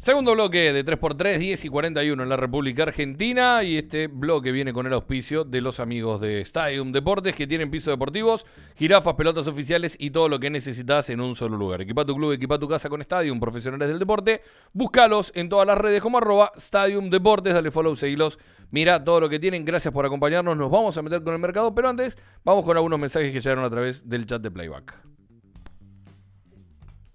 Segundo bloque de 3x3, 10 y 41 en la República Argentina. Y este bloque viene con el auspicio de los amigos de Stadium Deportes que tienen pisos deportivos, jirafas, pelotas oficiales y todo lo que necesitas en un solo lugar. Equipa tu club, equipa tu casa con Stadium, profesionales del deporte. Búscalos en todas las redes como arroba Stadium Deportes. Dale follow, seguilos. Mira todo lo que tienen. Gracias por acompañarnos. Nos vamos a meter con el mercado, pero antes vamos con algunos mensajes que llegaron a través del chat de Playback.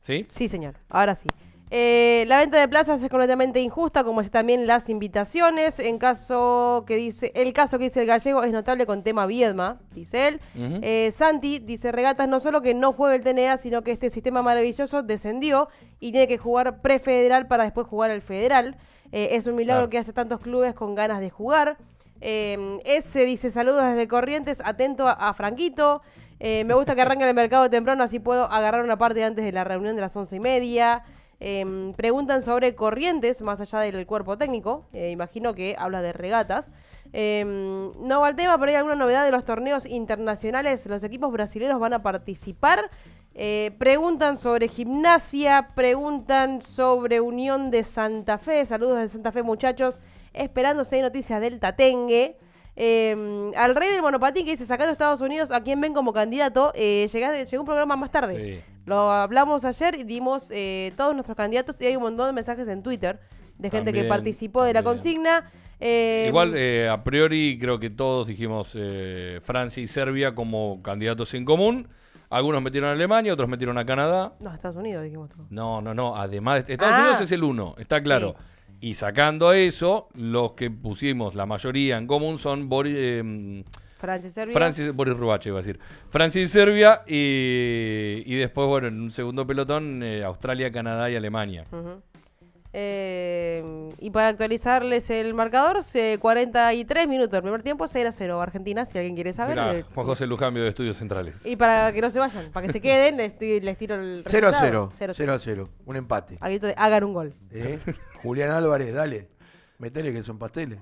¿Sí? Sí, señor. Ahora sí. Eh, la venta de plazas es completamente injusta, como también las invitaciones. En caso que dice, el caso que dice el gallego es notable con tema Viedma, dice él. Eh, Santi dice regatas no solo que no juega el TNA, sino que este sistema maravilloso descendió y tiene que jugar prefederal para después jugar al federal. Eh, es un milagro que hace tantos clubes con ganas de jugar. Em, ese dice saludos desde Corrientes, atento a, a Franquito. me gusta que arranque el mercado temprano, así puedo agarrar una parte antes de la reunión de las once y media. Em, preguntan sobre corrientes, más allá del cuerpo técnico. Eh, imagino que habla de regatas. Em, no va el tema, pero hay alguna novedad de los torneos internacionales. Los equipos brasileños van a participar. Eh, preguntan sobre gimnasia, preguntan sobre Unión de Santa Fe. Saludos de Santa Fe, muchachos. Esperándose noticias del Tatengue. Em, al rey del monopatín que dice, sacando Estados Unidos, ¿a quien ven como candidato? Eh, llegó un programa más tarde. Lo hablamos ayer y dimos eh, todos nuestros candidatos y hay un montón de mensajes en Twitter de gente que participó de la consigna. Em, Igual, eh, a priori, creo que todos dijimos eh, Francia y Serbia como candidatos en común. Algunos metieron a Alemania, otros metieron a Canadá. No, Estados Unidos dijimos todos No, no, no. Además, Estados ah. Unidos es el uno, está claro. Y sacando eso, los que pusimos la mayoría en común son Boris, em, Serbia. Francis, Boris Rubache iba a decir. Francis Serbia y, y después, bueno, en un segundo pelotón, eh, Australia, Canadá y Alemania. Eh, y para actualizarles el marcador, 43 minutos el primer tiempo, 0 a 0. Argentina, si alguien quiere saber. Eh, Juan José Lucambio de Estudios Centrales. Y para que no se vayan, para que se queden, les, tiro el. 0 a 0. 0 a 0. Un empate. hagan un gol. Eh, Julián Álvarez, dale. Metele que son pasteles.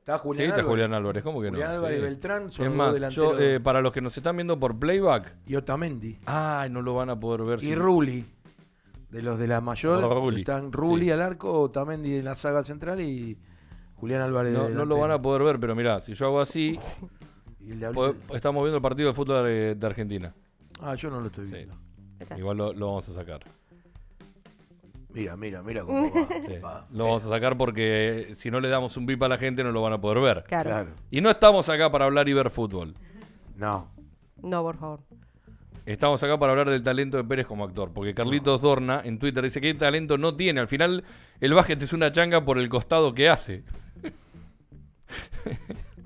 Está Julián sí, está Julián Álvarez, ¿cómo que Julián Álvarez y Beltrán son es más, eh, para los que nos están viendo por playback. Y Otamendi. Ay, no lo van a poder ver. Y Ruli. De los de la mayor están Ruli al arco, Tamendi en la saga central y Julián Álvarez. No, lo van a poder ver, pero mirá, si yo hago así, estamos viendo el partido de fútbol eh, de, Argentina. Ah, yo no lo estoy viendo. Igual lo, vamos a sacar. Mira, mira, mira cómo lo vamos a sacar porque si no le damos un bip a la gente no lo van a poder ver. claro. Y no estamos acá para hablar y ver fútbol. No. No, por favor. Estamos acá para hablar del talento de Pérez como actor, porque Carlitos Dorna en Twitter dice que talento no tiene. Al final, el bajete es una changa por el costado que hace.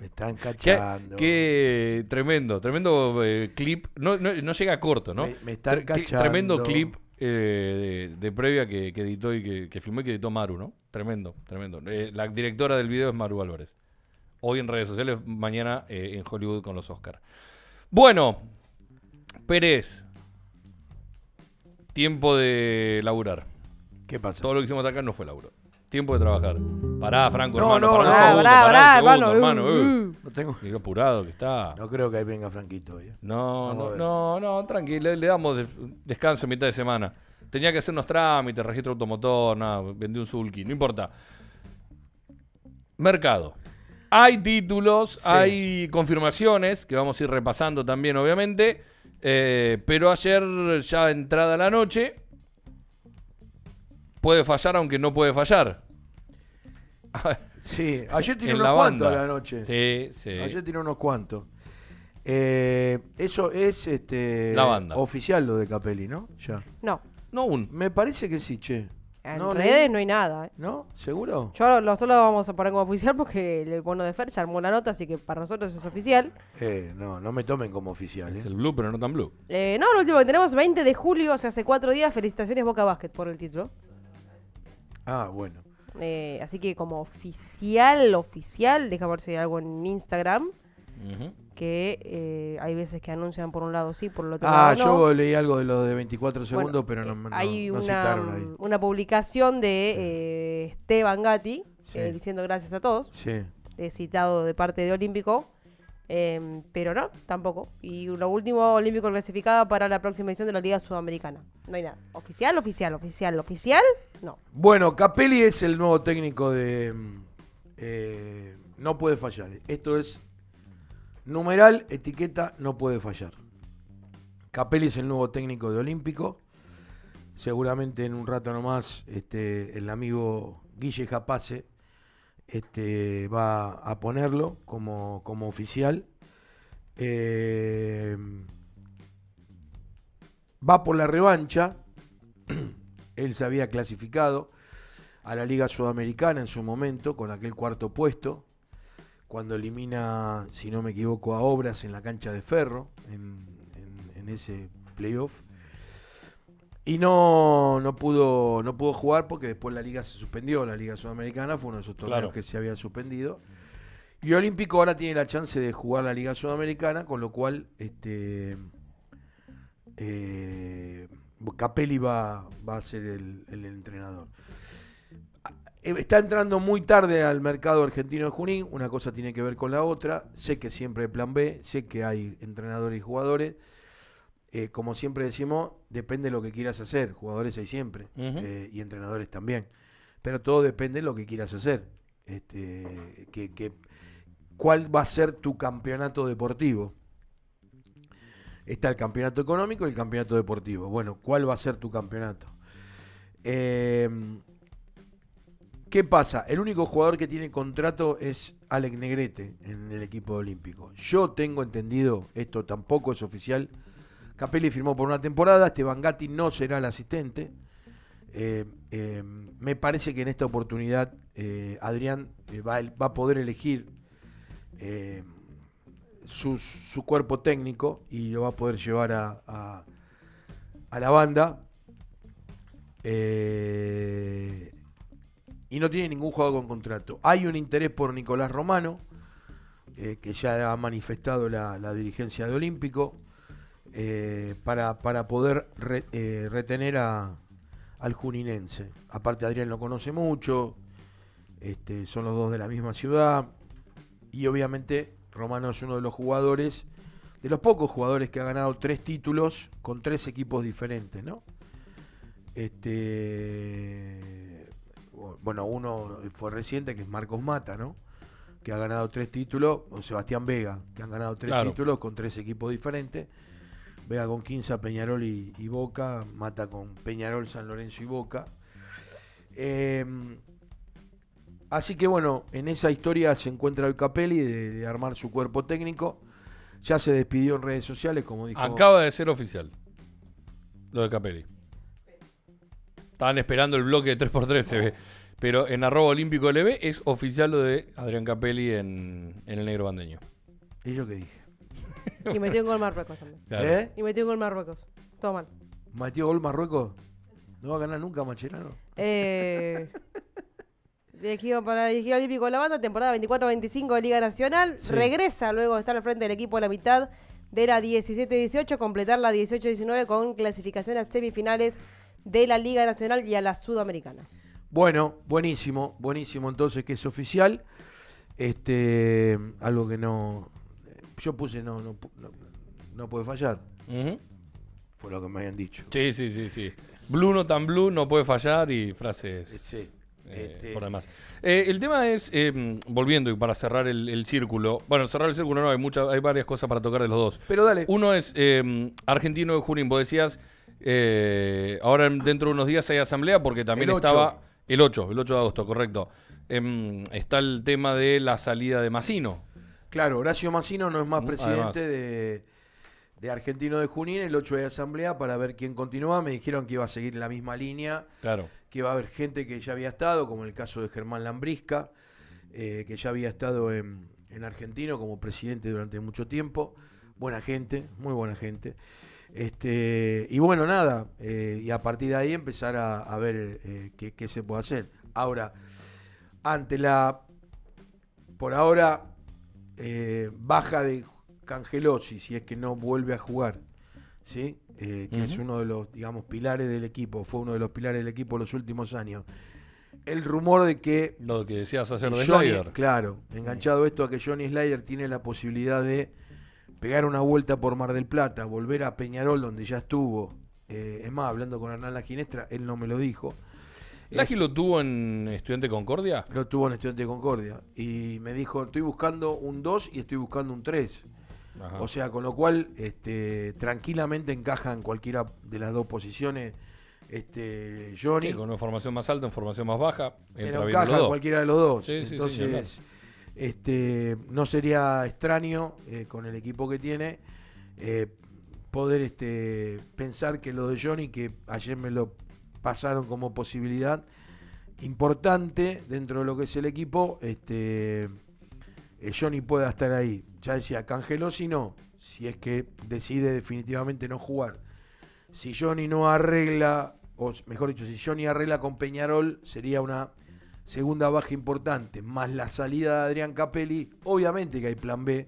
Me están cachando. Qué, tremendo, tremendo eh, clip. No, llega corto, ¿no? Me, están cachando. Tremendo clip eh, de, previa que, editó y que, filmó y que editó Maru, ¿no? Tremendo, tremendo. Eh, la directora del video es Maru Álvarez. Hoy en redes sociales, mañana en Hollywood con los Oscars. Bueno, Pérez, tiempo de laburar. ¿Qué pasa? Todo lo que hicimos acá no fue laburo. Tiempo de trabajar. Pará, Franco, hermano. No, pará, hermano. No tengo. apurado que está. No creo que ahí venga Franquito. Hoy. ¿eh? No, no, no, tranquilo. Le damos descanso en mitad de semana. Tenía que hacer unos trámites, registro automotor, nada, vendí un Zulki, no importa. Mercado. Hay títulos, hay confirmaciones que vamos a ir repasando también, obviamente. Eh, pero ayer, ya entrada la noche, puede fallar aunque no puede fallar. sí, ayer tiene unos cuantos la noche. Sí, sí. Ayer tiene unos cuantos. Eh, eso es este, oficial lo de Capelli, ¿no? Ya. No. No un. Me parece que sí, che. En redes no hay nada. ¿eh? ¿No? ¿Seguro? Yo nosotros lo vamos a poner como oficial porque el bono de Fer se armó la nota, así que para nosotros es oficial. Eh, no, no me tomen como oficial. Es ¿eh? el blue, pero no tan blue. Eh, no, lo último que tenemos, 20 de julio, o sea, hace cuatro días. Felicitaciones Boca Basket por el título. Ah, bueno. Eh, así que como oficial, oficial, déjame ver si hay algo en Instagram. Que eh, hay veces que anuncian por un lado sí, por el otro ah, no. Ah, yo leí algo de los de 24 segundos, pero no, eh, hay una, citaron ahí. una publicación de eh, Esteban Gatti diciendo gracias a todos. Sí. citado de parte de Olímpico. Em, pero no, tampoco. Y lo último, Olímpico clasificado para la próxima edición de la Liga Sudamericana. No hay nada. Oficial, oficial, oficial, oficial, no. Bueno, Capelli es el nuevo técnico de. Em, no puede fallar. Esto es Numeral, etiqueta, no puede fallar. Capelli es el nuevo técnico de Olímpico. Seguramente en un rato nomás este, el amigo Guille Japase este, va a ponerlo como, como oficial. Eh, va por la revancha. Él se había clasificado a la Liga Sudamericana en su momento con aquel cuarto puesto cuando elimina, si no me equivoco, a Obras en la cancha de Ferro, en, ese playoff. Y no, no, pudo, no pudo jugar porque después la liga se suspendió, la liga sudamericana fue uno de esos torneos que se había suspendido. Y Olímpico ahora tiene la chance de jugar la liga sudamericana, con lo cual este, eh, Capelli va, va a ser el entrenador. Eh, está entrando muy tarde al mercado argentino de Junín, una cosa tiene que ver con la otra, sé que siempre hay plan B, sé que hay entrenadores y jugadores, eh, como siempre decimos, depende de lo que quieras hacer, jugadores hay siempre, eh, y entrenadores también, pero todo depende de lo que quieras hacer, este, que, cuál va a ser tu campeonato deportivo. Está el campeonato económico y el campeonato deportivo. Bueno, ¿cuál va a ser tu campeonato? Eh, ¿Qué pasa? El único jugador que tiene contrato es Alec Negrete en el equipo olímpico. Yo tengo entendido, esto tampoco es oficial. Capelli firmó por una temporada, Esteban Gatti no será el asistente. Eh, eh, me parece que en esta oportunidad eh, Adrián va, va, a poder elegir su, cuerpo técnico y lo va a poder llevar a, a, la banda. Eh, y no tiene ningún jugador con contrato. Hay un interés por Nicolás Romano, eh, que ya ha manifestado la, dirigencia de Olímpico, eh, para, poder eh, retener a, al juninense. Aparte Adrián lo conoce mucho, este, son los dos de la misma ciudad, y obviamente Romano es uno de los jugadores, de los pocos jugadores que ha ganado tres títulos con tres equipos diferentes, ¿no? Este, bueno, uno fue reciente, que es Marcos Mata, ¿no? Que ha ganado tres títulos, o Sebastián Vega, que han ganado tres títulos con tres equipos diferentes. Vega con 15 Peñarol y, Boca, Mata con Peñarol, San Lorenzo y Boca. Em, así que bueno, en esa historia se encuentra el Capelli de, de, armar su cuerpo técnico. Ya se despidió en redes sociales, como dijo. Acaba de ser oficial lo de Capelli. Estaban esperando el bloque de 3x3, se ve. Pero en arroba olímpico LB es oficial lo de Adrián Capelli en, el negro bandeño. ¿Y yo qué dije? Y metió un gol Marruecos también. ¿Eh? Y metió un gol Marruecos. Todo mal. ¿Metió gol Marruecos? No va a ganar nunca Macherano. Eh. Dirigido para el Olímpico de la Banda, temporada 24-25 de Liga Nacional. Regresa luego de estar al frente del equipo a la mitad de la 17-18, completar la 18-19 con clasificación a semifinales de la Liga Nacional y a la Sudamericana. Bueno, buenísimo, buenísimo entonces que es oficial. Este, algo que no. Yo puse no, no, no, puede fallar. Fue lo que me habían dicho. Sí, sí, sí, sí. Blue no tan blue, no puede fallar y frases. Eh, sí. Eh, este, por demás. Eh, el tema es, volviendo y para cerrar el, círculo, bueno, cerrar el círculo no, hay, muchas, hay varias cosas para tocar de los dos. Pero dale. Uno es Argentino de Junín, vos decías, eh, ahora dentro de unos días hay asamblea porque también estaba el 8, el 8 de agosto, correcto. Em, está el tema de la salida de Massino. Claro, Horacio Massino no es más mm, presidente de, Argentino de Junín, el 8 de asamblea para ver quién continúa. Me dijeron que iba a seguir la misma línea, claro. que va a haber gente que ya había estado, como el caso de Germán Lambrisca, eh, que ya había estado en, en Argentino como presidente durante mucho tiempo. Buena gente, muy buena gente. Este, y bueno, nada, eh, y a partir de ahí empezar a, ver eh, qué, se puede hacer. Ahora, ante la, por ahora, eh, baja de Cangelosi, si es que no vuelve a jugar, ¿sí? que es uno de los, digamos, pilares del equipo, fue uno de los pilares del equipo los últimos años. El rumor de que... Lo que decías hacer de Claro, enganchado esto a que Johnny Slider tiene la posibilidad de pegar una vuelta por Mar del Plata, volver a Peñarol, donde ya estuvo. Eh, es más, hablando con Hernán La Ginestra, él no me lo dijo. ¿Laji lo tuvo en Estudiante Concordia? Lo tuvo en Estudiante Concordia. Y me dijo, estoy buscando un 2 y estoy buscando un 3. O sea, con lo cual este, tranquilamente encaja en cualquiera de las dos posiciones este, Johnny. Sí, con una formación más alta, en formación más baja. Entra encaja en cualquiera de los dos. Entonces, sí, este, no sería extraño eh, con el equipo que tiene eh, poder este, pensar que lo de Johnny, que ayer me lo pasaron como posibilidad importante dentro de lo que es el equipo, este, eh, Johnny pueda estar ahí. Ya decía, cangeló si no, si es que decide definitivamente no jugar. Si Johnny no arregla, o mejor dicho, si Johnny arregla con Peñarol, sería una segunda baja importante, más la salida de Adrián Capelli, obviamente que hay plan B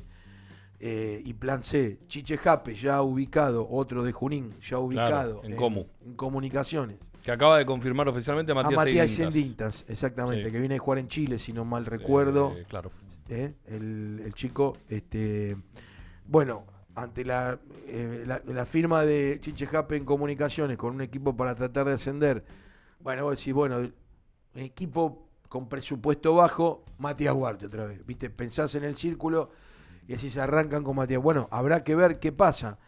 eh, y plan C. Chiche Jape, ya ubicado, otro de Junín, ya ubicado en, en, comunicaciones. Que acaba de confirmar oficialmente a Matías, a Matías exactamente, que viene a jugar en Chile, si no mal recuerdo. Eh, claro. Eh, el, chico, este, bueno, ante la, firma de Chiche Jape en comunicaciones con un equipo para tratar de ascender, bueno, vos decís, bueno, un equipo con presupuesto bajo, Matías Huarte otra vez. ¿Viste? Pensás en el círculo y así se arrancan con Matías. Bueno, habrá que ver qué pasa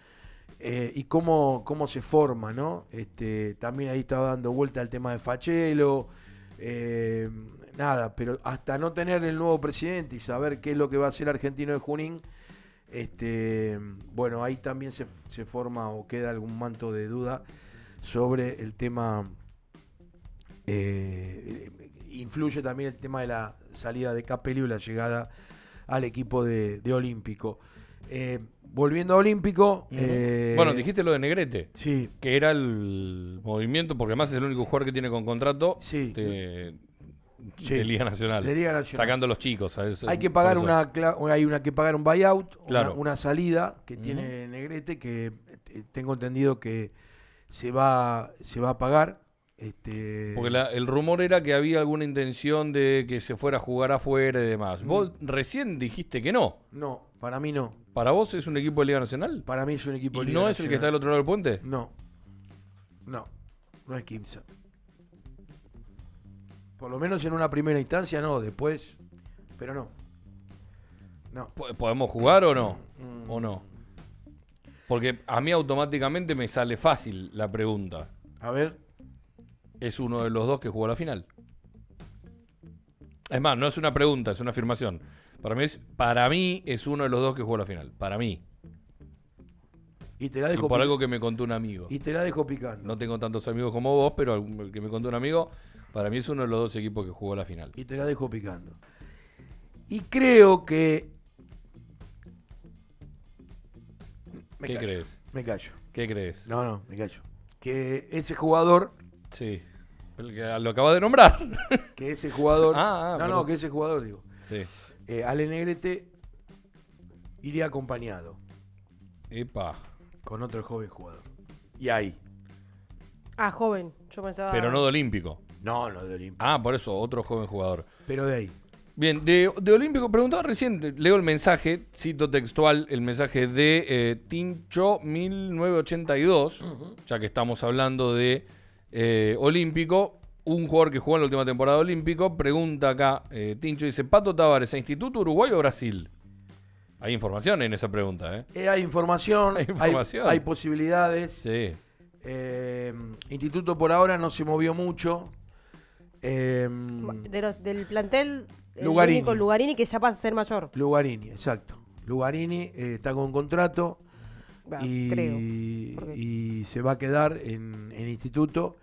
eh, y cómo, cómo se forma, ¿no? Este, también ahí estaba dando vuelta el tema de Fachelo. Eh, nada, pero hasta no tener el nuevo presidente y saber qué es lo que va a hacer Argentino de Junín, este, bueno, ahí también se, forma o queda algún manto de duda sobre el tema eh, influye también el tema de la salida de Capelli y la llegada al equipo de, Olímpico. Eh, volviendo a Olímpico. Eh, bueno, dijiste lo de Negrete. Sí. Que era el movimiento, porque además es el único jugador que tiene con contrato. De, Liga Nacional. Sacando los chicos. A hay que pagar una hay una que pagar un buyout, una, salida que tiene Negrete, que eh, tengo entendido que se va, se va a pagar. Este... Porque el rumor era que había alguna intención de que se fuera a jugar afuera y demás. Mm. Vos recién dijiste que no. No, para mí no. ¿Para vos es un equipo de Liga Nacional? Para mí es un equipo de Liga ¿Y no es el que está del otro lado del puente? No. No. No es Kimsa. Por lo menos en una primera instancia no, después. Pero no. No. ¿Podemos jugar o no? Mm. ¿O no? Porque a mí automáticamente me sale fácil la pregunta. A ver es uno de los dos que jugó la final. Es más, no es una pregunta, es una afirmación. Para mí es, para mí es uno de los dos que jugó la final. Para mí. Y te la dejo por algo que me contó un amigo. Y te la dejo picando. No tengo tantos amigos como vos, pero el que me contó un amigo, para mí es uno de los dos equipos que jugó la final. Y te la dejo picando. Y creo que. ¿Qué crees? Me callo. ¿Qué crees? No, no, me callo. Que ese jugador. Sí lo acaba de nombrar. Que ese jugador. Ah, ah no, no, que ese jugador, digo. Sí. Eh, Ale Negrete iría acompañado. Epa. Con otro joven jugador. Y ahí. Ah, joven. Yo pensaba. Pero no de Olímpico. No, no de Olímpico. Ah, por eso, otro joven jugador. Pero de ahí. Bien, de, de Olímpico, preguntaba recién, leo el mensaje, cito textual el mensaje de eh, Tincho 1982, ya que estamos hablando de eh, olímpico, un jugador que jugó en la última temporada olímpico, pregunta acá, eh, Tincho, dice, Pato Tavares, ¿a Instituto Uruguay o Brasil? Hay información en esa pregunta, ¿eh? eh hay información, hay, posibilidades. Sí. instituto por ahora no se movió mucho. del plantel, el Lugarini. que ya pasa a ser mayor. Lugarini, exacto. Lugarini está con un contrato y, se va a quedar en, instituto.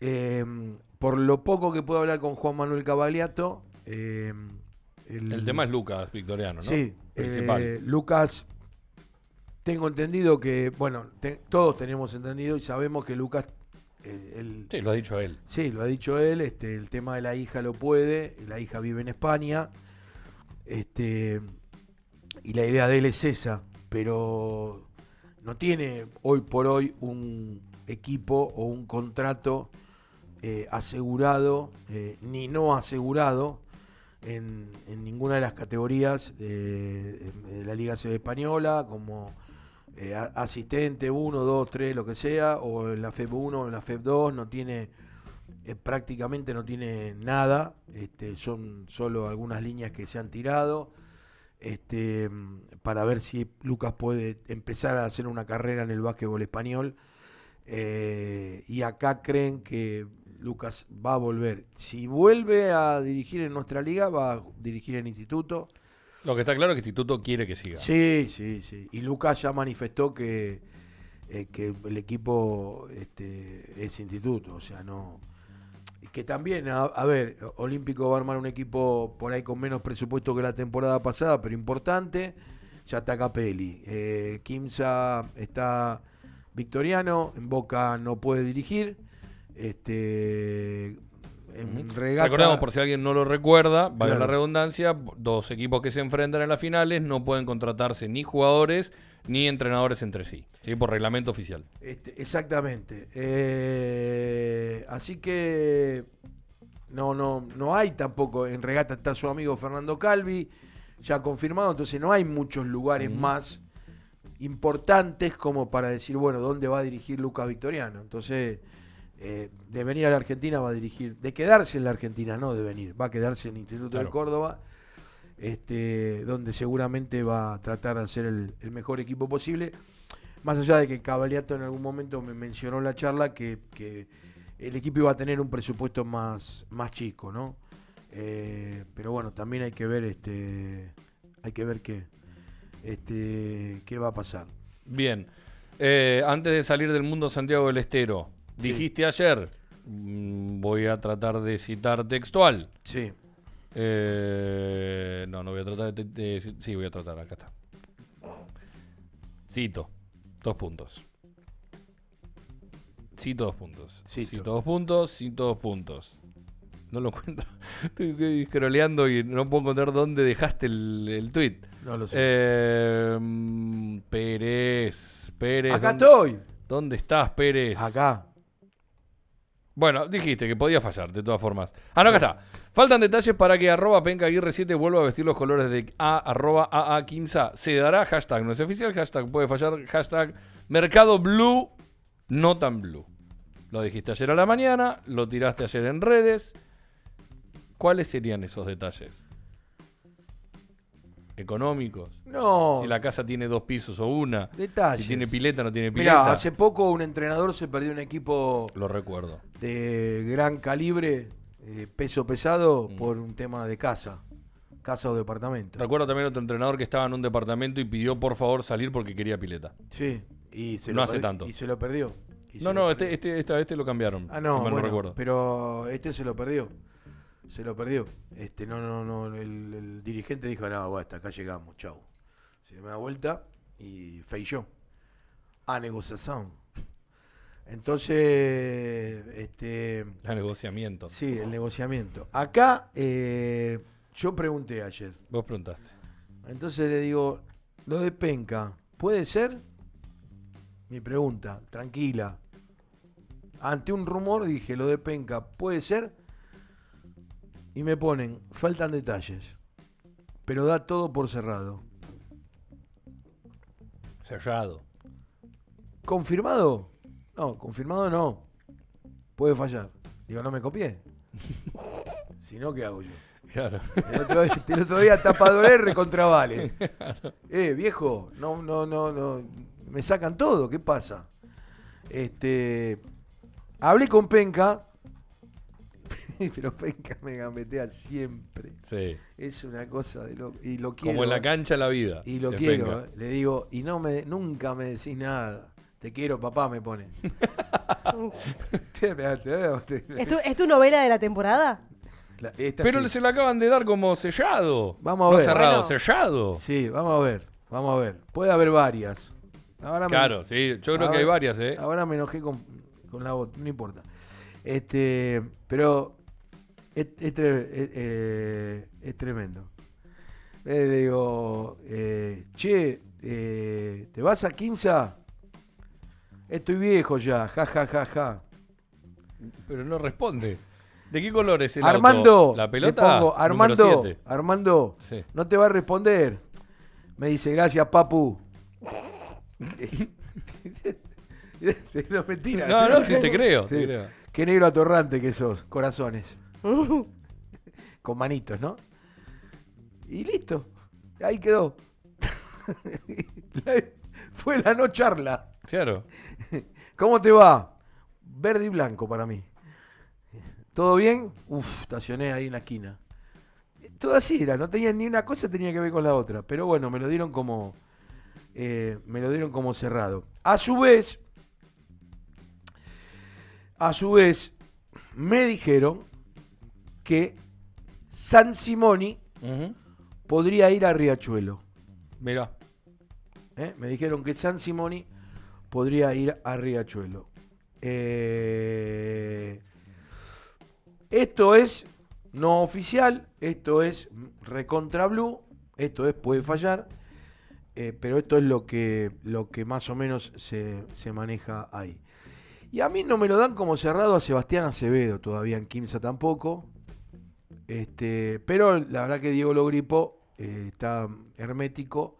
Em, por lo poco que puedo hablar con Juan Manuel Cavaliato. Em, el, tema es Lucas Victoriano, ¿no? Sí, eh, Lucas, tengo entendido que, bueno, todos tenemos entendido y sabemos que Lucas. sí, lo ha dicho él. Sí, lo ha dicho él. Este, el tema de la hija lo puede. La hija vive en España. Este, y la idea de él es esa. Pero no tiene hoy por hoy un equipo o un contrato eh, asegurado eh, ni no asegurado en, ninguna de las categorías eh, de, la Liga CB Española, como asistente 1, 2, 3, lo que sea, o en la FEP 1 o en la FEP 2, no tiene, prácticamente no tiene nada, este, son solo algunas líneas que se han tirado este, para ver si Lucas puede empezar a hacer una carrera en el básquetbol español. Eh, y acá creen que Lucas va a volver. Si vuelve a dirigir en nuestra liga, va a dirigir en instituto. Lo que está claro es que instituto quiere que siga. Sí, sí, sí. Y Lucas ya manifestó que, eh, que el equipo este, es instituto, o sea, no que también, a, ver, Olímpico va a armar un equipo por ahí con menos presupuesto que la temporada pasada, pero importante. Ya está Capelli. Eh, Kimsa está victoriano. En Boca no puede dirigir. Este. En Recordemos, por si alguien no lo recuerda, vale la redundancia, dos equipos que se enfrentan en las finales no pueden contratarse ni jugadores ni entrenadores entre sí, por reglamento oficial. Este, exactamente. Eh, así que no, no, no hay tampoco, en regata está su amigo Fernando Calvi, ya confirmado, entonces no hay muchos lugares más importantes como para decir, bueno, ¿dónde va a dirigir Lucas Victoriano? Entonces, eh, de venir a la Argentina va a dirigir, de quedarse en la Argentina, no de venir, va a quedarse en el Instituto de Córdoba este, donde seguramente va a tratar de hacer el, mejor equipo posible. Más allá de que Cabaliato en algún momento me mencionó en la charla que, el equipo iba a tener un presupuesto más, más chico, ¿no? Eh, pero bueno, también hay que ver este. Hay que ver qué. Este. qué va a pasar. Bien. Eh, antes de salir del mundo Santiago del Estero, dijiste ayer. Mm, voy a tratar de citar textual. Sí eh, no, no voy a tratar de, Sí, voy a tratar, acá está. Cito, dos puntos. Cito dos puntos. Cito, dos puntos, cito dos puntos. No lo encuentro. Estoy, estoy y no puedo encontrar dónde dejaste el, el tweet. No lo sé. Em, Pérez, Pérez. Acá estoy. ¿Dónde estás, Pérez? Acá. Bueno, dijiste que podía fallar, de todas formas. Ah, no, acá está. Faltan detalles para que arroba pencaguirre7 vuelva a vestir los colores de a arroba a 15 Se dará hashtag, no es oficial, hashtag puede fallar, hashtag mercado blue, no tan blue. Lo dijiste ayer a la mañana, lo tiraste ayer en redes. ¿Cuáles serían esos detalles? económicos. No. Si la casa tiene dos pisos o una. Detalles. Si tiene pileta, no tiene pileta. Mirá, hace poco un entrenador se perdió un equipo. Lo recuerdo. De gran calibre eh, peso pesado mm. por un tema de casa, casa o departamento. Recuerdo también otro entrenador que estaba en un departamento y pidió por favor salir porque quería pileta. Sí, y se lo hace Y se lo perdió. No, no, este, este, esta lo cambiaron. Ah, no, bueno, pero este se lo perdió. Se lo perdió. Este, no, no, no. El, dirigente dijo, no, hasta acá llegamos, chau. Se me da vuelta y feilló. A negociación. Entonces, este... el negociamiento. Sí, el negociamiento. Acá eh, yo pregunté ayer. Vos preguntaste. Entonces le digo, lo de Penca, ¿puede ser? Mi pregunta, tranquila. Ante un rumor dije, lo de Penca, ¿puede ser? Y me ponen, faltan detalles, pero da todo por cerrado. Cerrado. ¿Confirmado? confirmado no. Puede fallar. Digo, no me copié. si no, ¿qué hago yo? El otro día, el R día vale. Eh, viejo, no, no, no, no. Me sacan todo, ¿qué pasa? Este. Hablé con Penca. Pero Penca me gambetea siempre. Es una cosa de loco. Y lo quiero. Como en la cancha la vida. Y lo quiero. Eh. Le digo, y no me, nunca me decís nada. Te quiero, papá, me pone. ¿Es, tu, novela de la temporada? Pero se lo acaban de dar como sellado. Vamos a no ver. cerrado, sellado. Sí, vamos a ver, vamos a ver. Puede haber varias. Claro, sí. Yo creo que hay varias, ¿eh? Ahora me enojé con, la voz, no importa. Este, pero es, eh, tremendo. Eh, le digo, eh, che, ¿te vas a Quimsa? Estoy viejo ya, ja, ja, ja, ja. Pero no responde. ¿De qué color es el Armando, La pelota. Armando, Armando, no te va a responder. Me dice, gracias, papu. no, No, no, sí, te creo. Te creo. Qué negro atorrante que sos, corazones. Con manitos, ¿no? Y listo. Ahí quedó. Fue la no charla. Claro. ¿Cómo te va? Verde y blanco para mí. ¿Todo bien? Uf, estacioné ahí en la esquina. Todo así era, no tenía ni una cosa tenía que ver con la otra. Pero bueno, me lo dieron como. Eh, me lo dieron como cerrado. A su vez. A su vez, me dijeron que San Simoni podría ir a Riachuelo. Mirá. ¿Eh? Me dijeron que San Simoni podría ir a Riachuelo. Eh, esto es no oficial, esto es recontra blue, esto es puede fallar, eh, pero esto es lo que, lo que más o menos se, maneja ahí. Y a mí no me lo dan como cerrado a Sebastián Acevedo, todavía en Quimsa tampoco. Este, pero la verdad que Diego Logripo eh, está hermético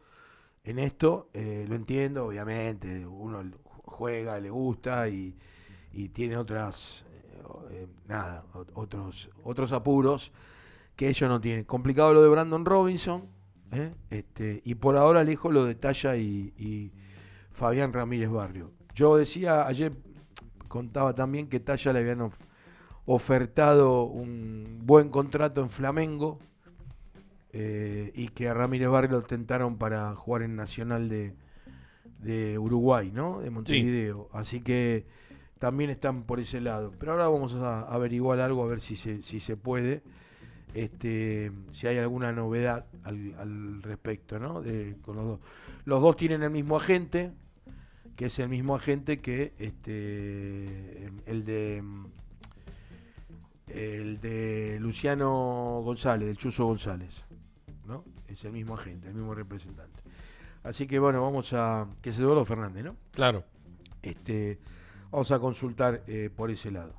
en esto, eh, lo entiendo, obviamente, uno juega, le gusta y, tiene otras, eh, eh, nada, otros, otros apuros que ellos no tienen. Complicado lo de Brandon Robinson, este, y por ahora alejo lo de Talla y, Fabián Ramírez Barrio. Yo decía, ayer contaba también que Talla le habían ofertado un buen contrato en Flamengo, eh, y que a Ramírez Barrio lo tentaron para jugar en Nacional de, Uruguay, ¿no? De Montevideo. Así que también están por ese lado. Pero ahora vamos a averiguar algo, a ver si se, si se puede, este, si hay alguna novedad al, respecto, ¿no? De, con los dos. Los dos tienen el mismo agente, que es el mismo agente que este, em, el de em, el de Luciano González, el Chuzo González. Es el mismo agente, el mismo representante. Así que bueno, vamos a. que es Eduardo Fernández, ¿no? Claro. Este, vamos a consultar eh, por ese lado.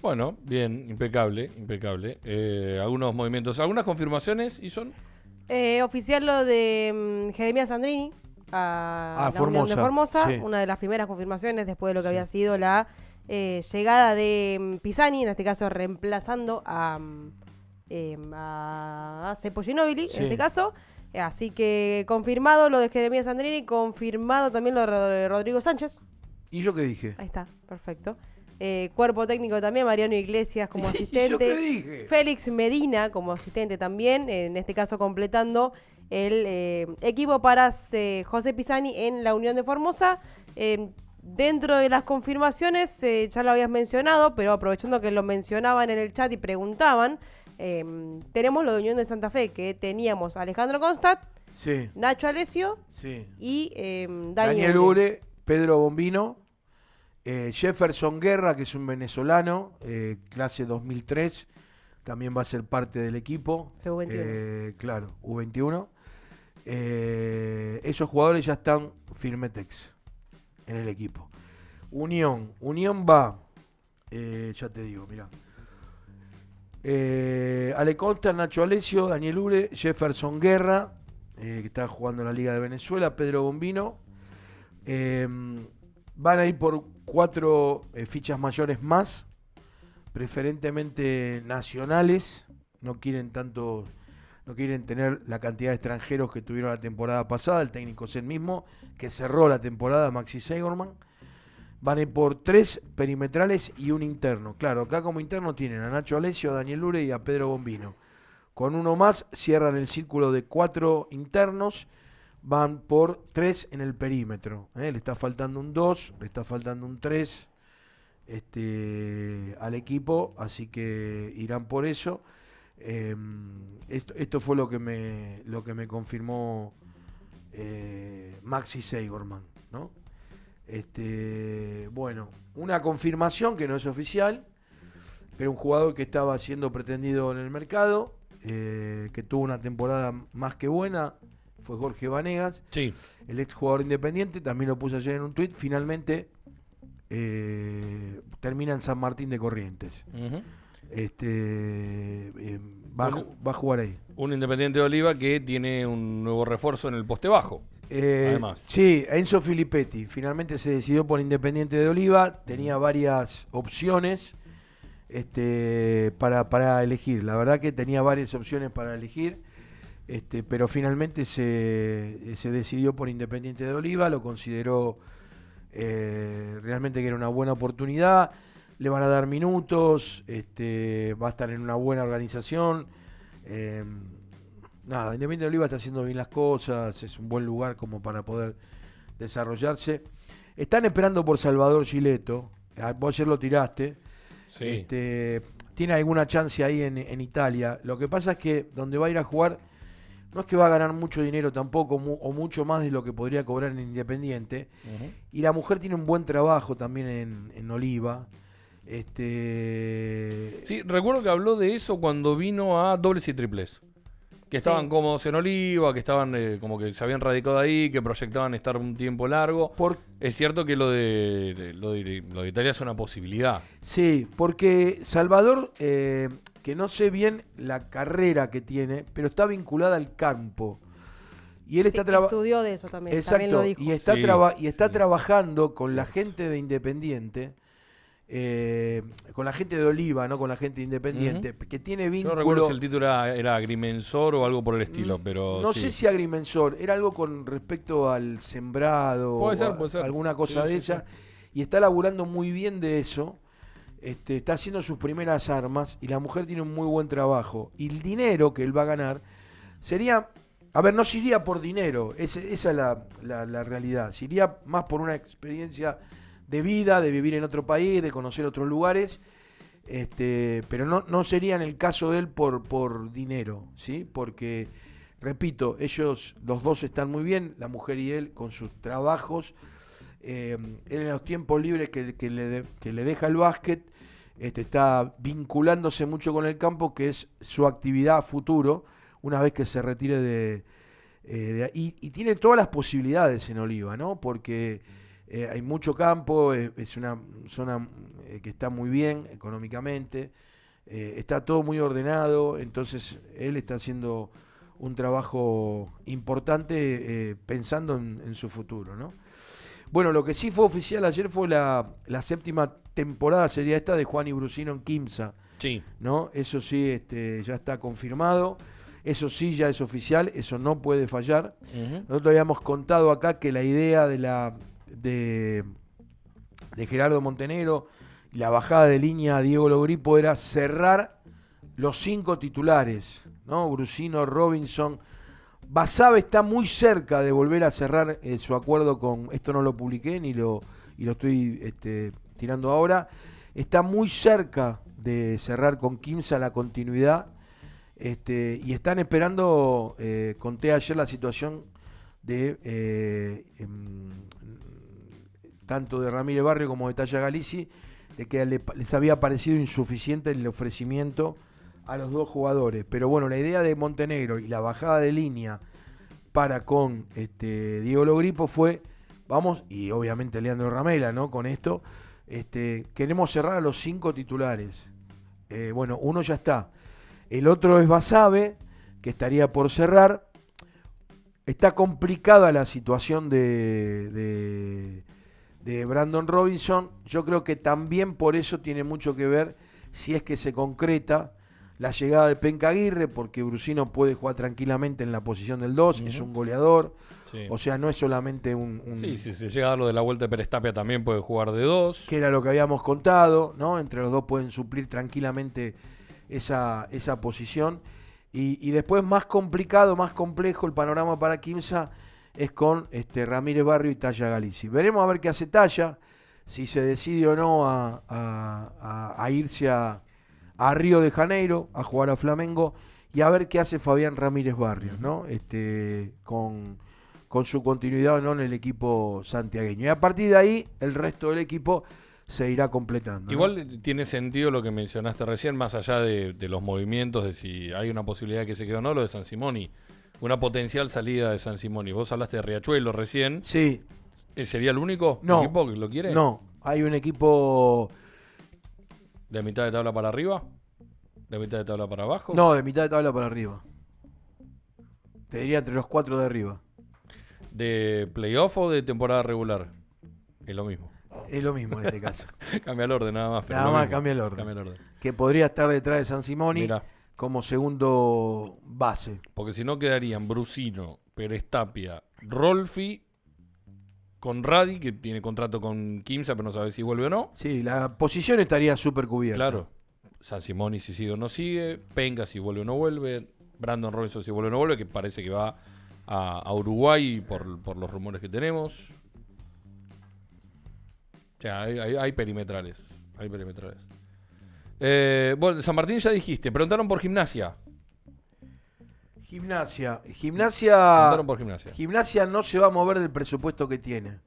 Bueno, bien, impecable, impecable. Eh, algunos movimientos, algunas confirmaciones, ¿y son? Eh, oficial lo de mm, Jeremia Sandrini a ah, Formosa, una de las primeras confirmaciones después de lo que había sido la llegada de mm, Pisani, en este caso reemplazando a, mm, Em, a Cepollinovili, en este caso. Así que confirmado lo de Jeremías Sandrini, confirmado también lo de Rodrigo Sánchez. ¿Y yo qué dije? Ahí está, perfecto. Eh, cuerpo técnico también, Mariano Iglesias como asistente. Félix Medina como asistente también, en este caso completando el eh, equipo para eh, José Pisani en la Unión de Formosa. Em, dentro de las confirmaciones, ya lo habías mencionado, pero aprovechando que lo mencionaban en el chat y preguntaban, Em, tenemos lo de Unión de Santa Fe, que teníamos Alejandro Constat, Nacho Alesio y em, Daniel, Ure, Pedro Bombino, eh, Jefferson Guerra, que es un venezolano, eh, clase 2003, también va a ser parte del equipo. Eh, claro, U21. esos jugadores ya están firmetex en el equipo. Unión, Unión va, ya te digo, mira eh, Ale Costa, Nacho Alesio, Daniel Ure, Jefferson Guerra, eh, que está jugando en la Liga de Venezuela, Pedro Bombino. Eh, van a ir por cuatro fichas mayores más, preferentemente nacionales. No quieren tanto, no quieren tener la cantidad de extranjeros que tuvieron la temporada pasada. El técnico es el mismo, que cerró la temporada, Maxi Seigorman. Van por tres perimetrales y un interno. Claro, acá como interno tienen a Nacho Alesio, a Daniel Lure y a Pedro Bombino. Con uno más cierran el círculo de cuatro internos. Van por tres en el perímetro. ¿eh? Le está faltando un dos, le está faltando un tres este, al equipo, así que irán por eso. Em, esto, fue lo que me, lo que me confirmó eh, Maxi Seigorman. ¿no? Este, bueno, una confirmación que no es oficial, pero un jugador que estaba siendo pretendido en el mercado, eh, que tuvo una temporada más que buena, fue Jorge Vanegas, sí. el ex jugador independiente, también lo puse ayer en un tweet finalmente eh, termina en San Martín de Corrientes. Este eh, va, a jugar ahí. Un Independiente de Oliva que tiene un nuevo refuerzo en el poste bajo. Eh, sí, Enzo Filippetti. Finalmente se decidió por Independiente de Oliva. Tenía varias opciones este, para, elegir. La verdad que tenía varias opciones para elegir. Este, pero finalmente se, decidió por Independiente de Oliva, lo consideró eh, realmente que era una buena oportunidad, le van a dar minutos, este, va a estar en una buena organización, em, nada, Independiente de Oliva está haciendo bien las cosas, es un buen lugar como para poder desarrollarse. Están esperando por Salvador Gileto, ah, vos ayer lo tiraste. Este, tiene alguna chance ahí en, Italia. Lo que pasa es que donde va a ir a jugar no es que va a ganar mucho dinero tampoco o mucho más de lo que podría cobrar en Independiente. Y la mujer tiene un buen trabajo también en, Oliva. Este... Sí, recuerdo que habló de eso cuando vino a dobles y triples que estaban cómodos en Oliva, que estaban eh, como que se habían radicado ahí, que proyectaban estar un tiempo largo. Es cierto que lo de, lo de, Italia es una posibilidad. Sí, porque Salvador, eh, que no sé bien la carrera que tiene, pero está vinculada al campo. Y él está trabajando. Estudió de eso también. Exacto. Y está, y está trabajando con la gente de Independiente eh, con la gente de Oliva, no con la gente independiente, que tiene vínculo. No recuerdo si el título era, Agrimensor o algo por el estilo, mm, pero. No sé si Agrimensor, era algo con respecto al sembrado, alguna cosa de ella y está laburando muy bien de eso. Este, está haciendo sus primeras armas y la mujer tiene un muy buen trabajo. Y el dinero que él va a ganar sería. A ver, no se iría por dinero, esa es la, la realidad. Se iría más por una experiencia de vida, de vivir en otro país, de conocer otros lugares. Este, pero no, no sería en el caso de él por, por dinero, ¿sí? Porque, repito, ellos, los dos están muy bien, la mujer y él, con sus trabajos. Eh, él en los tiempos libres que, le, deja el básquet, este, está vinculándose mucho con el campo, que es su actividad futuro, una vez que se retire de... Eh, y, y, tiene todas las posibilidades en Oliva, ¿no? Porque eh, hay mucho campo, eh, es, una zona eh, que está muy bien económicamente, está todo muy ordenado, entonces él está haciendo un trabajo importante pensando en, su futuro, Bueno, lo que sí fue oficial ayer fue la, séptima temporada, sería esta, de Juan y Brusino en Kimsa. Sí. ¿No? Eso sí, este, ya está confirmado. Eso sí ya es oficial, eso no puede fallar. Nosotros habíamos contado acá que la idea de la de, de Gerardo Montenegro y la bajada de línea a Diego Logripo era cerrar los cinco titulares, ¿no? Brusino, Robinson. Basabe está muy cerca de volver a cerrar eh, su acuerdo con. Esto no lo publiqué ni lo, y lo estoy este, tirando ahora. Está muy cerca de cerrar con Kimsa la continuidad. Este, y están esperando, eh, conté ayer la situación de eh, em, tanto de Ramírez Barrio como de Talla Galici, de que les había parecido insuficiente el ofrecimiento a los dos jugadores. Pero bueno, la idea de Montenegro y la bajada de línea para con este, Diego Logripo fue, vamos, y obviamente Leandro Ramela, ¿no? Con esto, este, queremos cerrar a los cinco titulares. Eh, bueno, uno ya está. El otro es Basabe, que estaría por cerrar. Está complicada la situación de de Brandon Robinson, yo creo que también por eso tiene mucho que ver si es que se concreta la llegada de Penca Aguirre, porque Brusino puede jugar tranquilamente en la posición del 2, es un goleador, o sea, no es solamente un, un... Sí, si llega a lo de la vuelta de Perestapia también puede jugar de 2. Que era lo que habíamos contado, ¿no? Entre los dos pueden suplir tranquilamente esa, esa posición. Y, y después más complicado, más complejo el panorama para Kimsa es con este, Ramírez Barrio y Talla Galici. Veremos a ver qué hace Talla, si se decide o no a, a, irse a, Río de Janeiro a jugar a Flamengo y a ver qué hace Fabián Ramírez Barrio, ¿no? Este, con, con su continuidad o no en el equipo santiagueño. Y a partir de ahí, el resto del equipo se irá completando. Igual tiene sentido lo que mencionaste recién, más allá de, los movimientos, de si hay una posibilidad que se quede o no, lo de San Simón y una potencial salida de San Simón. Y vos hablaste de Riachuelo recién. Sí. Eh, ¿Sería el único no, equipo que lo quiere? No, hay un equipo... ¿De mitad de tabla para arriba? ¿De mitad de tabla para abajo? No, de mitad de tabla para arriba. Te diría entre los cuatro de arriba. ¿De playoff o de temporada regular? Es lo mismo. Es lo mismo en este caso. cambia el orden nada más. nada más cambia el, orden. Que podría estar detrás de San Simón Mirá como segundo base. Porque si no quedarían Brusino, Perestapia, Rolfi, Conradi, que tiene contrato con Kimsa, pero no sabe si vuelve o no. Sí, la posición estaría súper cubierta. Claro. San Simoni si sigue no sigue, Penga si vuelve o no vuelve, Brandon Robinson si vuelve o no vuelve, que parece que va a, Uruguay por, los rumores que tenemos. O sea, hay, hay perimetrales. Hay perimetrales bueno, eh, San Martín ya dijiste. Preguntaron por gimnasia. Gimnasia. Gimnasia. Preguntaron por gimnasia. Gimnasia no se va a mover del presupuesto que tiene.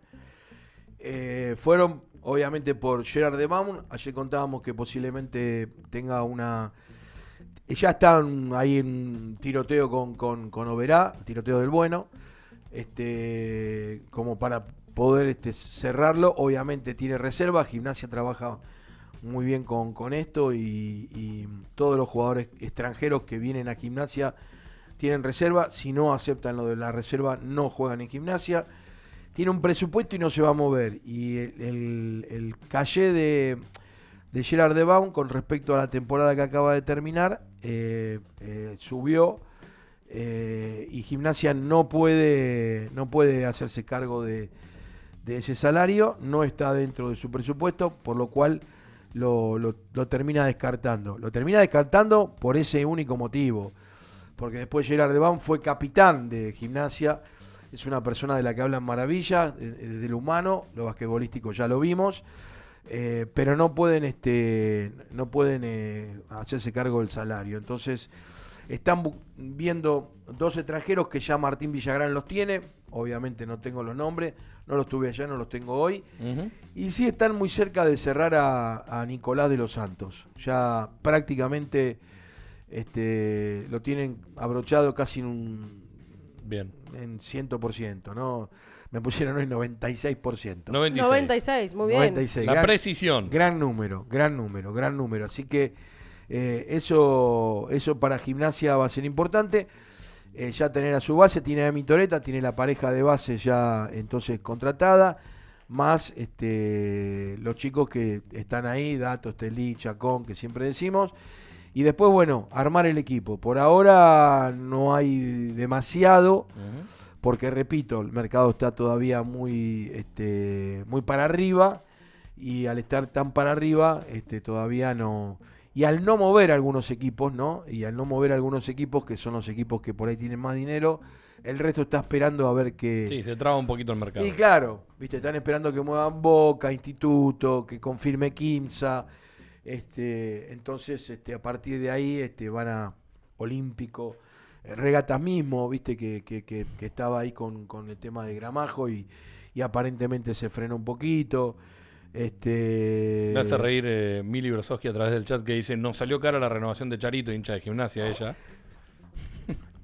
Eh, fueron, obviamente, por Gerard de Maun. Ayer contábamos que posiblemente tenga una. Ya están ahí en tiroteo con, con, Oberá, tiroteo del bueno. Este, como para poder este, cerrarlo, obviamente tiene reserva. Gimnasia trabaja muy bien con, con esto y, todos los jugadores extranjeros que vienen a gimnasia tienen reserva, si no aceptan lo de la reserva no juegan en gimnasia, tiene un presupuesto y no se va a mover. Y el, el, calle de, de Gerard de con respecto a la temporada que acaba de terminar eh, eh, subió eh, y gimnasia no puede, no puede hacerse cargo de, de ese salario, no está dentro de su presupuesto, por lo cual lo, termina descartando. Lo termina descartando por ese único motivo. Porque después Gerard Deván fue capitán de gimnasia. Es una persona de la que hablan maravilla, del humano, lo basquetbolístico ya lo vimos. Eh, pero no pueden, este, no pueden eh, hacerse cargo del salario. Entonces, están viendo dos extranjeros que ya Martín Villagrán los tiene, obviamente no tengo los nombres, no los tuve allá, no los tengo hoy. Y sí están muy cerca de cerrar a, Nicolás de los Santos. Ya prácticamente este, lo tienen abrochado casi en un. Bien. En 100%, ¿no? Me pusieron hoy 96%. 96. muy bien. La precisión. Gran número, gran número, gran número. Así que eh, eso, eso para gimnasia va a ser importante. Eh, ya tener a su base, tiene a Mitoreta, tiene la pareja de base ya entonces contratada, más este, los chicos que están ahí, Datos, Telí, Chacón, que siempre decimos. Y después, bueno, armar el equipo. Por ahora no hay demasiado, porque repito, el mercado está todavía muy, este, muy para arriba y al estar tan para arriba, este, todavía no y al no mover algunos equipos, ¿no? Y al no mover algunos equipos, que son los equipos que por ahí tienen más dinero, el resto está esperando a ver qué. Sí, se traba un poquito el mercado. Y claro, viste, están esperando que muevan Boca, Instituto, que confirme Kimsa. Este, entonces, este, a partir de ahí, este, van a Olímpico, eh, regatas mismo, viste, que, estaba ahí con, el tema de Gramajo y, y aparentemente se frenó un poquito. Este... Me hace reír eh, Mili Brosowski a través del chat que dice, nos salió cara la renovación de Charito, hincha de gimnasia ah. ella.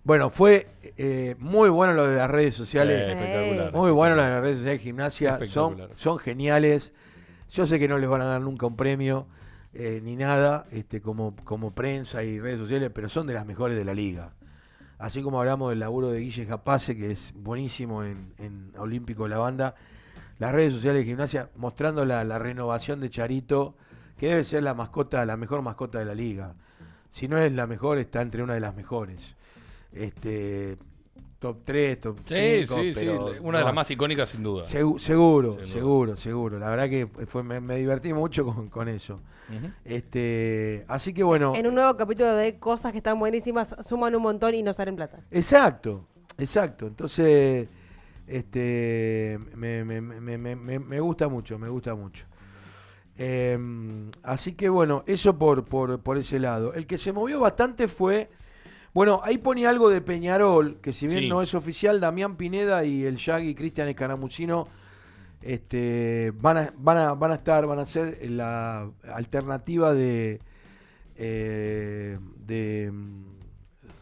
Bueno, fue eh, muy bueno lo de las redes sociales. espectacular. Muy bueno lo de las redes sociales de gimnasia. Son, son geniales. Yo sé que no les van a dar nunca un premio eh, ni nada este, como, como prensa y redes sociales, pero son de las mejores de la liga. Así como hablamos del laburo de Guille Japase, que es buenísimo en, en Olímpico de la Banda las redes sociales de gimnasia mostrando la, renovación de Charito, que debe ser la mascota, la mejor mascota de la liga. Si no es la mejor, está entre una de las mejores. Este, top 3, top 5. Sí, sí, una de las más icónicas sin duda. seguro, seguro, seguro. La verdad que me, divertí mucho con, eso. este, así que bueno. En un nuevo capítulo de cosas que están buenísimas, suman un montón y no salen plata. Exacto, exacto. Entonces... Este, me, me, me, me gusta mucho, me gusta mucho. Em, así que bueno, eso por, por, ese lado. El que se movió bastante fue. Bueno, ahí ponía algo de Peñarol, que si bien no es oficial, Damián Pineda y el Yagi Cristian Escaramucino este, van, a, van, a, van a estar, van a ser la alternativa de, eh, de mm,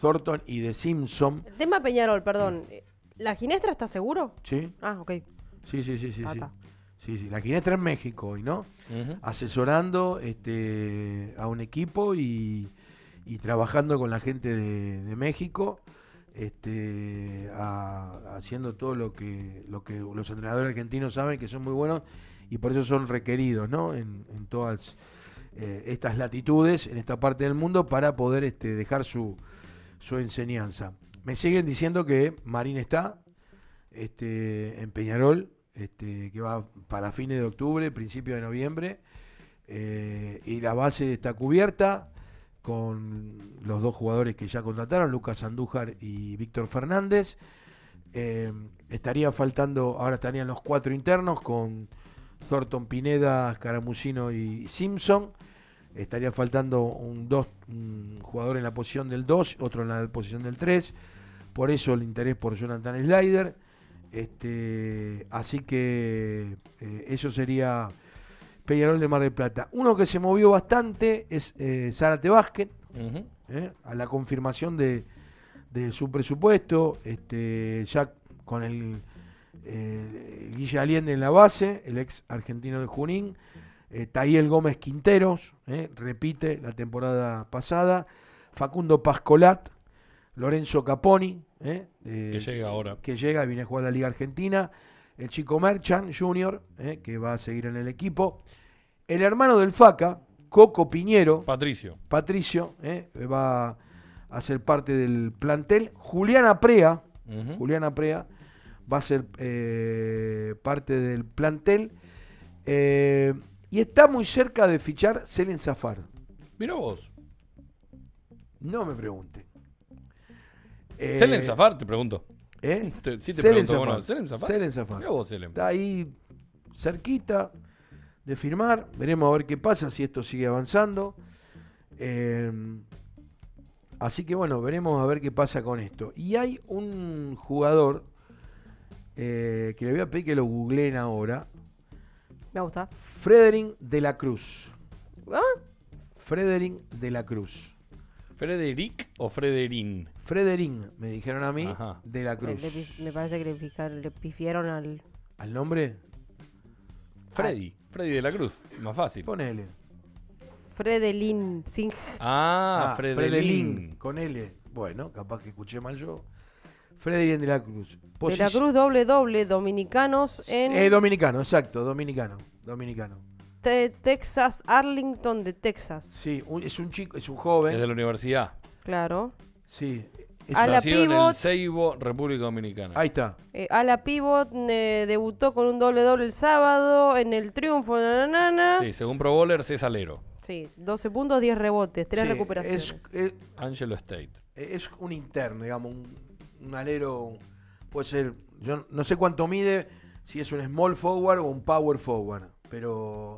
Thornton y de Simpson. El tema Peñarol, perdón. Mm. ¿La Ginestra está seguro? Sí. Ah, ok. Sí, sí, sí, sí. Ah, sí. sí. La Ginestra en México hoy, ¿no? Asesorando este, a un equipo y, trabajando con la gente de, México. Este, haciendo todo lo que, lo que los entrenadores argentinos saben que son muy buenos y por eso son requeridos ¿no? en, todas eh, estas latitudes, en esta parte del mundo, para poder este, dejar su enseñanza. Me siguen diciendo que Marín está este, en Peñarol, este, que va para fines de octubre, principio de noviembre, eh, y la base está cubierta con los dos jugadores que ya contrataron, Lucas Andújar y Víctor Fernández. Eh, estaría faltando, ahora estarían los cuatro internos con Thornton Pineda, Scaramucino y Simpson estaría faltando un, dos, jugador en la posición del 2, otro en la posición del 3. Por eso el interés por Jonathan Slider. Este, así que eh, eso sería Peñarol de Mar del Plata. Uno que se movió bastante es eh, Zárate Vázquez, eh, a la confirmación de, de, su presupuesto, este, ya con el eh, Guilla Allende en la base, el ex argentino de Junín eh, Tayel Gómez Quinteros, eh, repite la temporada pasada, Facundo Pascolat, Lorenzo Caponi, eh, que llega ahora. Que llega y viene a jugar a la Liga Argentina, el chico Merchan Junior, eh, que va a seguir en el equipo, el hermano del Faca, Coco Piñero. Patricio. Patricio, va a ser parte del plantel, Juliana Prea, Juliana Prea va a ser parte del plantel. Y está muy cerca de fichar Selen Zafar. Mira vos. No me pregunte. Eh, Selen Zafar, te pregunto. ¿Eh? sí, te pregunto. Zafar. vos, Está ahí cerquita de firmar. Veremos a ver qué pasa si esto sigue avanzando. Eh, así que bueno, veremos a ver qué pasa con esto. Y hay un jugador eh, que le voy a pedir que lo googleen ahora, me gusta. Frederick de la Cruz. ¿Ah? Frederick de la Cruz. ¿Frederick o Frederin, Frederin me dijeron a mí, de la Cruz. me parece que le, pifiaron al... ¿Al nombre? Freddy, ah. Freddy de la Cruz, más fácil. Ponele. Fredelin, sin... Ah, ah con L. Bueno, capaz que escuché mal yo. Freddy de la Cruz. de la Cruz doble doble, dominicanos en... Eh, dominicano, exacto, dominicano, dominicano. Texas, Arlington de Texas. Sí, es un chico, es un joven. Es de la universidad. Claro. Sí. Es a en el Seibo, República Dominicana. Ahí está. Eh, a la pivot eh, debutó con un doble doble el sábado en el triunfo. de la nana Sí, según Pro Bowlers es alero. Sí, 12 puntos, 10 rebotes, 3 recuperaciones. Es, Angelo State. Es un interno, digamos, un, un alero, puede ser, yo no sé cuánto mide, si es un small forward o un power forward, pero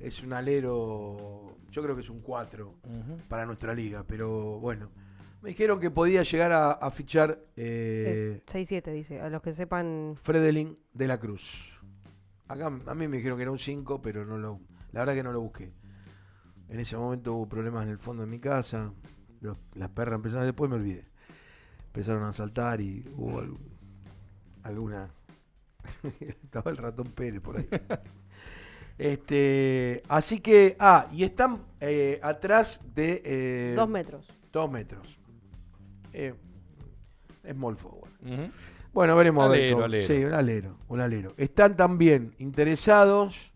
es un alero, yo creo que es un 4 para nuestra liga, pero bueno. Me dijeron que podía llegar a, fichar... 6-7, eh, dice, a los que sepan... Fredelin de la Cruz. Acá a mí me dijeron que era un 5, pero no lo, la verdad que no lo busqué. En ese momento hubo problemas en el fondo de mi casa. las perras empezaron, después me olvidé empezaron a saltar y hubo alguna. Estaba el ratón Pérez por ahí. este, así que, ah, y están eh, atrás de. Eh, dos metros. Dos metros. Eh, small forward. Bueno, veremos. Sí, un alero, un alero. Están también interesados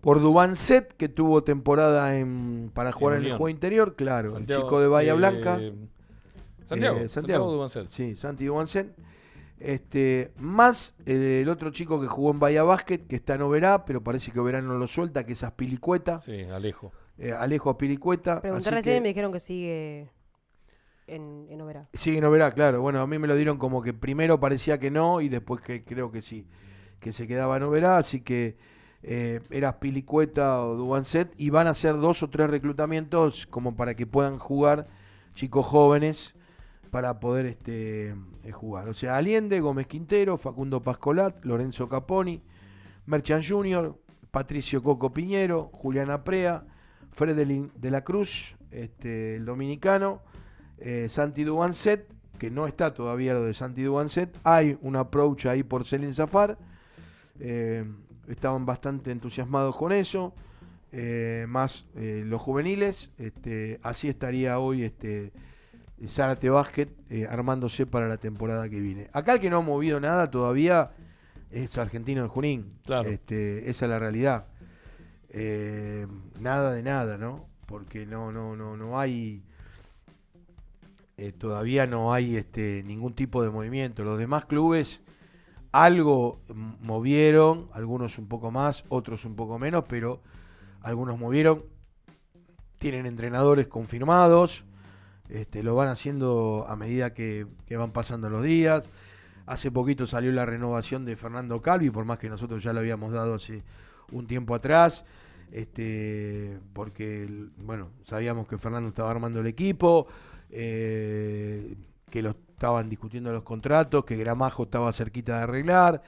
por Set que tuvo temporada en, para jugar en, el juego interior, claro, el chico de Bahía Blanca. Eh, Santiago. Santiago, Sí, Santi Este, más eh, el, otro chico que jugó en Bahía Basket, que está en Oberá, pero parece que Oberá no lo suelta, que es Aspilicueta. Sí, Alejo. Eh, Alejo Aspilicueta. Pregunté recién y me dijeron que sigue en, en Oberá. Sigue en Oberá, claro. Bueno, a mí me lo dieron como que primero parecía que no y después que creo que sí, que se quedaba en Oberá, así que eh, era Aspilicueta o Dubancet y van a hacer dos o tres reclutamientos como para que puedan jugar chicos jóvenes para poder este, eh, jugar. O sea, Allende, Gómez Quintero, Facundo Pascolat, Lorenzo Caponi, Merchan Junior, Patricio Coco Piñero, Juliana Prea, Fredelin de la Cruz, este, el dominicano, eh, Santi set que no está todavía lo de Santi Duancet. hay un approach ahí por Selin Zafar, eh, estaban bastante entusiasmados con eso, eh, más los juveniles, este, así estaría hoy este, eh, Zárate Basket eh, armándose para la temporada que viene. Acá el que no ha movido nada todavía es argentino de Junín. Este, esa es la realidad. Eh, nada de nada, ¿no? Porque no, no, no, no hay. todavía no hay este, ningún tipo de movimiento. Los demás clubes algo movieron, algunos un poco más, otros un poco menos, pero algunos movieron. Tienen entrenadores confirmados este, lo van haciendo a medida que, van pasando los días. Hace poquito salió la renovación de Fernando Calvi, por más que nosotros ya lo habíamos dado hace un tiempo atrás, este, porque bueno, sabíamos que Fernando estaba armando el equipo, eh, que lo estaban discutiendo los contratos, que Gramajo estaba cerquita de arreglar.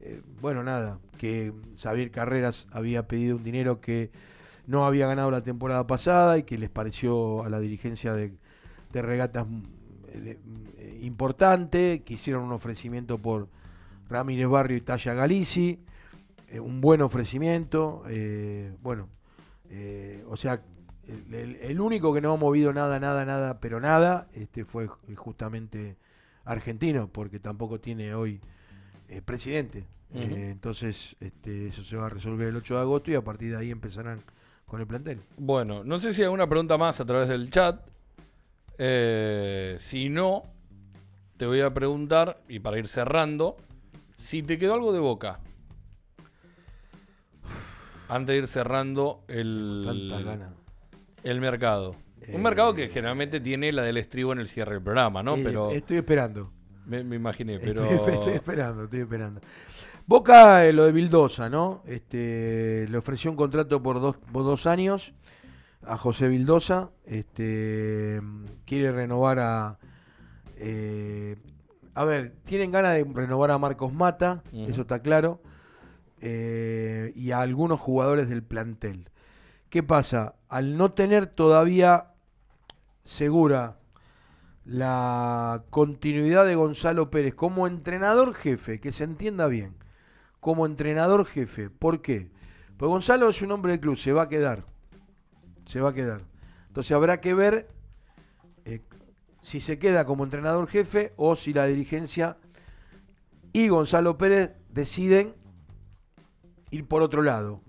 Eh, bueno, nada, que Xavier Carreras había pedido un dinero que no había ganado la temporada pasada y que les pareció a la dirigencia de, de regatas mm, mm, importante, que hicieron un ofrecimiento por Ramírez Barrio y Talla Galici, eh, un buen ofrecimiento, eh, bueno, eh, o sea, el, único que no ha movido nada, nada, nada, pero nada, este fue justamente argentino, porque tampoco tiene hoy presidente. entonces, este, eso se va a resolver el 8 de agosto y a partir de ahí empezarán con el plantel. Bueno, no sé si hay alguna pregunta más a través del chat. Eh, si no, te voy a preguntar, y para ir cerrando, si te quedó algo de boca. Antes de ir cerrando el, el mercado. Un eh, mercado que generalmente tiene la del estribo en el cierre del programa, ¿no? Eh, pero estoy esperando. Me, imaginé, pero. Estoy, esperando, estoy esperando. Boca, lo de Bildosa, ¿no? Este, le ofreció un contrato por dos, por dos años a José Vildosa, este, quiere renovar a... Eh, a ver, tienen ganas de renovar a Marcos Mata, eso está claro, eh, y a algunos jugadores del plantel. ¿Qué pasa? Al no tener todavía segura la continuidad de Gonzalo Pérez como entrenador jefe, que se entienda bien, como entrenador jefe, ¿por qué? Pues Gonzalo es un hombre del club, se va a quedar se va a quedar. Entonces habrá que ver eh, si se queda como entrenador jefe o si la dirigencia y Gonzalo Pérez deciden ir por otro lado.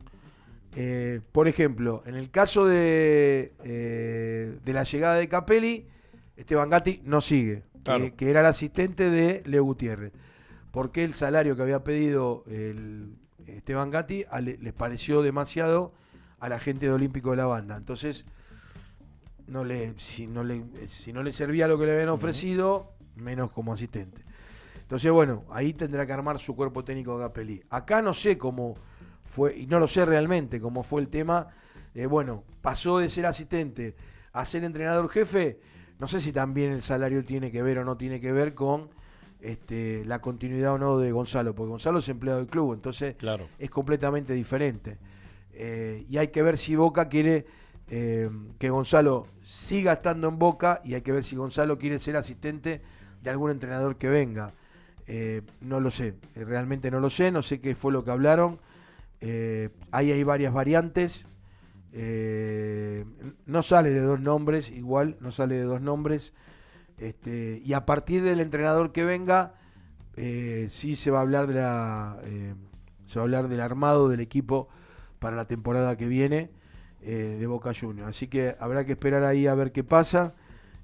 Eh, por ejemplo, en el caso de, eh, de la llegada de Capelli, Esteban Gatti no sigue, que, era el asistente de Leo Gutiérrez. Porque el salario que había pedido Esteban Gatti les pareció demasiado a la gente de Olímpico de la banda. Entonces, no le, si, no le, si no le servía lo que le habían ofrecido, menos como asistente. Entonces, bueno, ahí tendrá que armar su cuerpo técnico Gapelí. Acá no sé cómo fue, y no lo sé realmente cómo fue el tema. Eh, bueno, pasó de ser asistente a ser entrenador jefe. No sé si también el salario tiene que ver o no tiene que ver con este, la continuidad o no de Gonzalo, porque Gonzalo es empleado del club, entonces claro. es completamente diferente. Eh, y hay que ver si Boca quiere eh, que Gonzalo siga estando en Boca y hay que ver si Gonzalo quiere ser asistente de algún entrenador que venga. Eh, no lo sé, realmente no lo sé, no sé qué fue lo que hablaron. ahí hay varias variantes. no sale de dos nombres, igual, no sale de dos nombres. Este, y a partir del entrenador que venga, sí se va a hablar de la, se va a hablar del armado del equipo para la temporada que viene eh, de Boca Juniors. Así que habrá que esperar ahí a ver qué pasa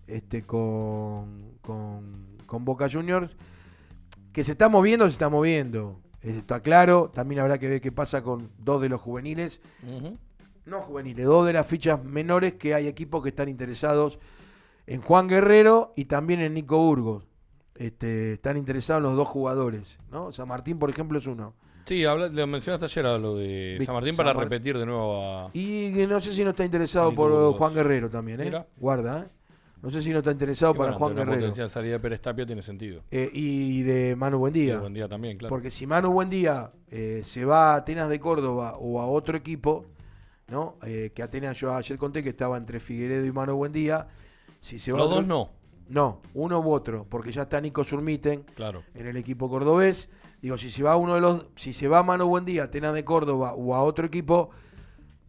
este, con, Boca Juniors. Que se está moviendo, se está moviendo. está claro. También habrá que ver qué pasa con dos de los juveniles. No juveniles, dos de las fichas menores que hay equipos que están interesados en Juan Guerrero y también en Nico Burgos. Este, están interesados los dos jugadores. ¿no? San Martín, por ejemplo, es uno. Sí, habla, mencionaste ayer a ah, lo de San Martín para repetir de nuevo a. Y no sé si no está interesado por Juan Guerrero también, ¿eh? Guarda, ¿eh? No sé si no está interesado para Juan Guerrero. La potencial salida de Pérez tiene sentido. Eh, y de Manu Buendía. Buendía también, claro. Porque si Manu Buendía eh, se va a Atenas de Córdoba o a otro equipo, ¿no? Eh, que Atenas yo ayer conté que estaba entre Figueredo y Manu Buendía. Si se va Los dos no. No, uno u otro, porque ya está Nico Surmiten en el equipo cordobés. Digo, si se va uno de los, si se va a Mano Buendía, Atenas de Córdoba o a otro equipo,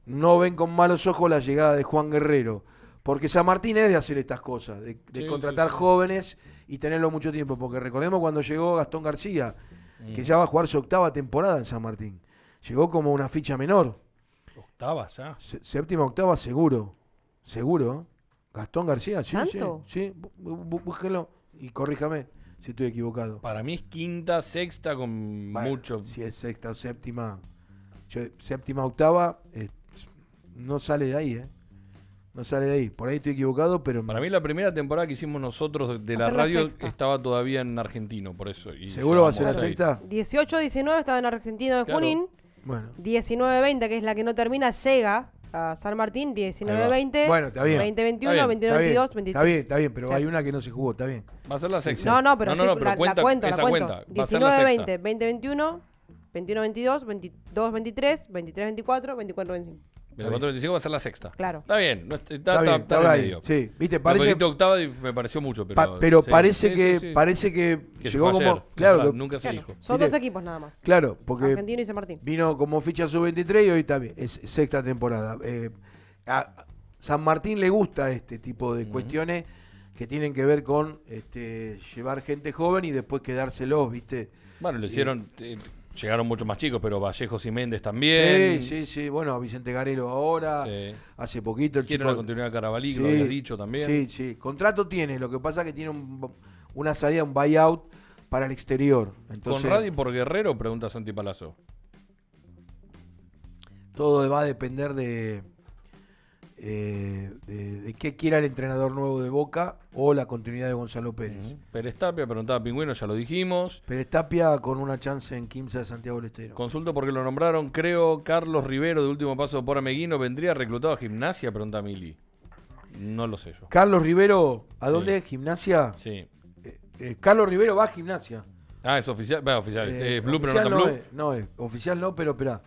no ven con malos ojos la llegada de Juan Guerrero. Porque San Martín es de hacer estas cosas, de, contratar jóvenes y tenerlo mucho tiempo. Porque recordemos cuando llegó Gastón García, que mm. ya va a jugar su octava temporada en San Martín. Llegó como una ficha menor. Octava ya. séptima, octava, seguro. Seguro. ¿eh? Gastón García, sí, sí, sí. búsquelo y corríjame si estoy equivocado. Para mí es quinta, sexta con mucho. Si es sexta o séptima, séptima, octava, eh, no sale de ahí, ¿eh? No sale de ahí. Por ahí estoy equivocado, pero. Para mí la primera temporada que hicimos nosotros de la radio estaba todavía en argentino, por eso. Y ¿Seguro va a ser la sexta? 18, 19 estaba en argentino de Junín. Bueno. 19, 20, que es la que no termina, llega a San Martín, 19-20, bueno, 20-21, 21-22, 23. Está bien, está bien, pero hay una que no se jugó, está bien. Va a ser la sexta. No, no, pero, no, la, cuenta, cuento, la cuento. 19-20, 20-21, 21-22, 22-23, 23-24, 24-25. La 4.25 va a ser la sexta. Claro. Está bien, está, está, bien, ahí. Medio. Sí, viste, parece. octava y me pareció mucho, pero. pero parece, que, parece que, llegó como. claro, nunca se dijo. Son dos equipos nada más. Claro, porque. Argentino y San Martín. Vino como ficha sub-23 y hoy también. Es sexta temporada. Eh, a San Martín le gusta este tipo de cuestiones que tienen que ver con este, llevar gente joven y después quedárselos, ¿viste? Bueno, lo eh, hicieron. Eh, Llegaron muchos más chicos, pero Vallejos y Méndez también. Sí, sí, sí. Bueno, Vicente Garelo ahora. Hace poquito el chico... la continuidad Carabalí, lo había dicho también. Sí, sí. Contrato tiene, lo que pasa es que tiene una salida, un buyout para el exterior. Entonces, ¿Con Radi por Guerrero? Pregunta Santi Palazzo. Todo va a depender de eh, de, qué quiera el entrenador nuevo de Boca o la continuidad de Gonzalo Pérez. Perestapia, preguntaba Pingüino, ya lo dijimos. Perestapia con una chance en Quimsa de Santiago del Estero. Consulto porque lo nombraron, creo, Carlos Rivero de último paso por Ameguino, ¿vendría reclutado a gimnasia? Pregunta Mili. No lo sé yo. Carlos Rivero, ¿a dónde? ¿Gimnasia? Sí. Eh, eh, Carlos Rivero va a gimnasia. Ah, es oficial. oficial. Blue, pero no, blue. no es. Oficial no, pero espera.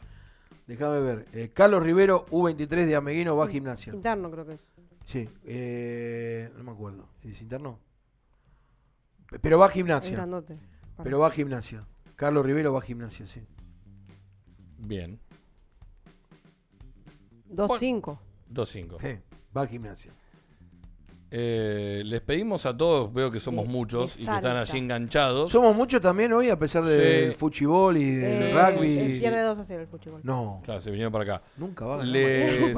Déjame ver. Eh, Carlos Rivero, U23 de Ameguino, va a gimnasia. Interno creo que es. Sí, eh, no me acuerdo. ¿Es interno? Pero va a gimnasia. Pero va a gimnasia. Carlos Rivero va a gimnasia, sí. Bien. 2-5. 2-5. Sí, va a gimnasia. Eh, les pedimos a todos, veo que somos muchos y que están allí enganchados. Somos muchos también hoy, a pesar del sí. fuchibol y del eh, rugby. No. Claro, se vinieron para acá. Nunca va a les,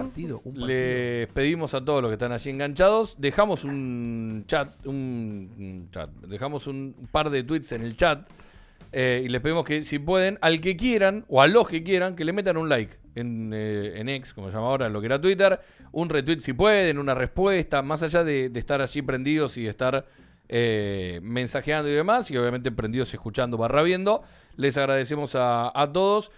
les pedimos a todos los que están allí enganchados. Dejamos un chat, un chat. Dejamos un par de tweets en el chat eh, y les pedimos que, si pueden, al que quieran o a los que quieran, que le metan un like eh, en, X, como se llama ahora, lo que era Twitter, un retweet si pueden, una respuesta, más allá de, estar allí prendidos y estar eh, mensajeando y demás, y obviamente prendidos escuchando barra viendo. Les agradecemos a, todos.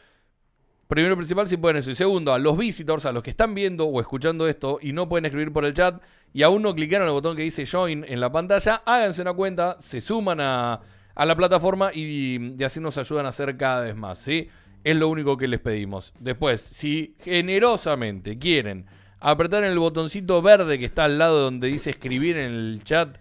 Primero y principal, si pueden eso. Y segundo, a los visitors, a los que están viendo o escuchando esto y no pueden escribir por el chat y aún no clicaron el botón que dice join en la pantalla, háganse una cuenta, se suman a, a la plataforma y, así nos ayudan a hacer cada vez más, ¿sí? Es lo único que les pedimos. Después, si generosamente quieren apretar el botoncito verde que está al lado donde dice escribir en el chat,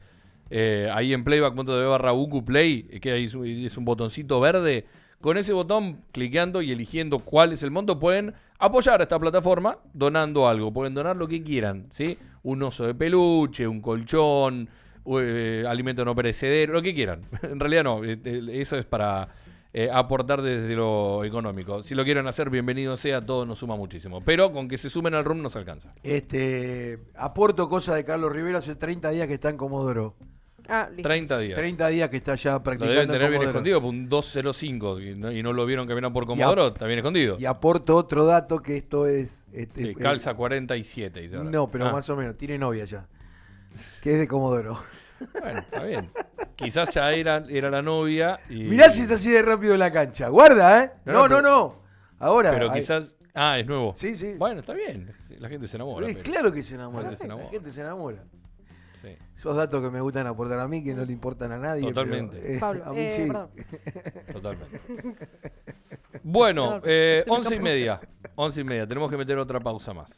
eh, ahí en playback.tv barra play, eh, que ahí es un, botoncito verde. Con ese botón, cliqueando y eligiendo cuál es el monto, pueden apoyar a esta plataforma donando algo. Pueden donar lo que quieran, ¿sí? Un oso de peluche, un colchón, eh, alimento no perecedero, lo que quieran. en realidad no, eh, eso es para eh, aportar desde lo económico. Si lo quieren hacer, bienvenido sea, todo nos suma muchísimo. Pero con que se sumen al room nos alcanza. Este, aporto cosas de Carlos Rivera, hace 30 días que está en Comodoro. 30 ah, días. 30 días que está ya practicando. Lo deben tener bien escondido, un 205 y no, lo vieron que caminar por Comodoro, está bien escondido. Y aporto otro dato que esto es. Este, sí, calza 47. no, pero ah. más o menos, tiene novia ya que es de Comodoro. Bueno, está bien. Quizás ya era, la novia. Y... Mirá si es así de rápido en la cancha. Guarda, ¿eh? No, no, no. Ahora. Pero quizás. Ah, es nuevo. Sí, sí. Bueno, está bien. La gente se enamora. es claro que se enamora. La gente se enamora. La gente se enamora. Sí. Esos datos que me gustan aportar a mí, que no le importan a nadie. Totalmente. Eh, Pablo, a mí eh, sí. Totalmente. Bueno, eh, once y media. Once y media. Tenemos que meter otra pausa más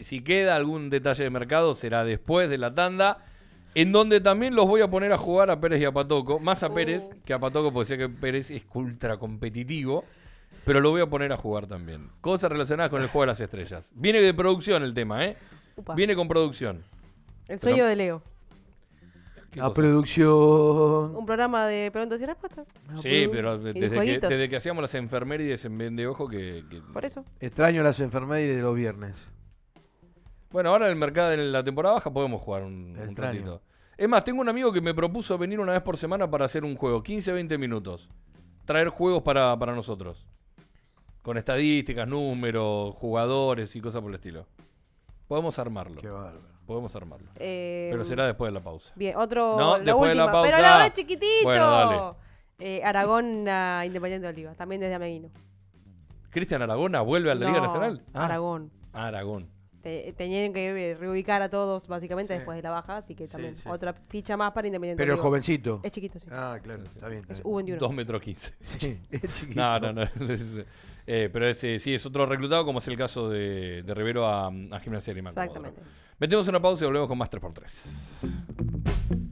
si queda algún detalle de mercado, será después de la tanda. En donde también los voy a poner a jugar a Pérez y a Patoco. Más a Pérez uh. que a Patoco, porque decía que Pérez es ultra competitivo. Pero lo voy a poner a jugar también. Cosas relacionadas con el juego de las estrellas. Viene de producción el tema, ¿eh? Viene con producción. El sueño de Leo. La producción. Un programa de preguntas y respuestas. sí, pero desde que, hacíamos las enfermerías en Vende Ojo que, Por eso. Extraño las enfermerías de los viernes. Bueno, ahora en el mercado, en la temporada baja, podemos jugar un, ratito. Es más, tengo un amigo que me propuso venir una vez por semana para hacer un juego, 15, 20 minutos. Traer juegos para, nosotros. Con estadísticas, números, jugadores y cosas por el estilo. Podemos armarlo. Qué bárbaro. Podemos armarlo. Eh, Pero será después de la pausa. Bien, otro. No, después de la pausa. Pero la hora chiquitito. Eh, Aragón Independiente de Oliva, también desde Ameguino. ¿Cristian Aragona vuelve a la Liga Nacional? Ah. Aragón. Aragón tenían que reubicar a todos básicamente después de la baja, así que también otra ficha más para Independiente. Pero es jovencito. Es chiquito, sí. Ah, claro, está bien. es U21. 2 metros 15. Sí, es chiquito. No, no, no. Eh, pero ese eh, sí, es otro reclutado, como es el caso de, de Rivero a, Gimnasia de Exactamente. Metemos una pausa y volvemos con más 3x3.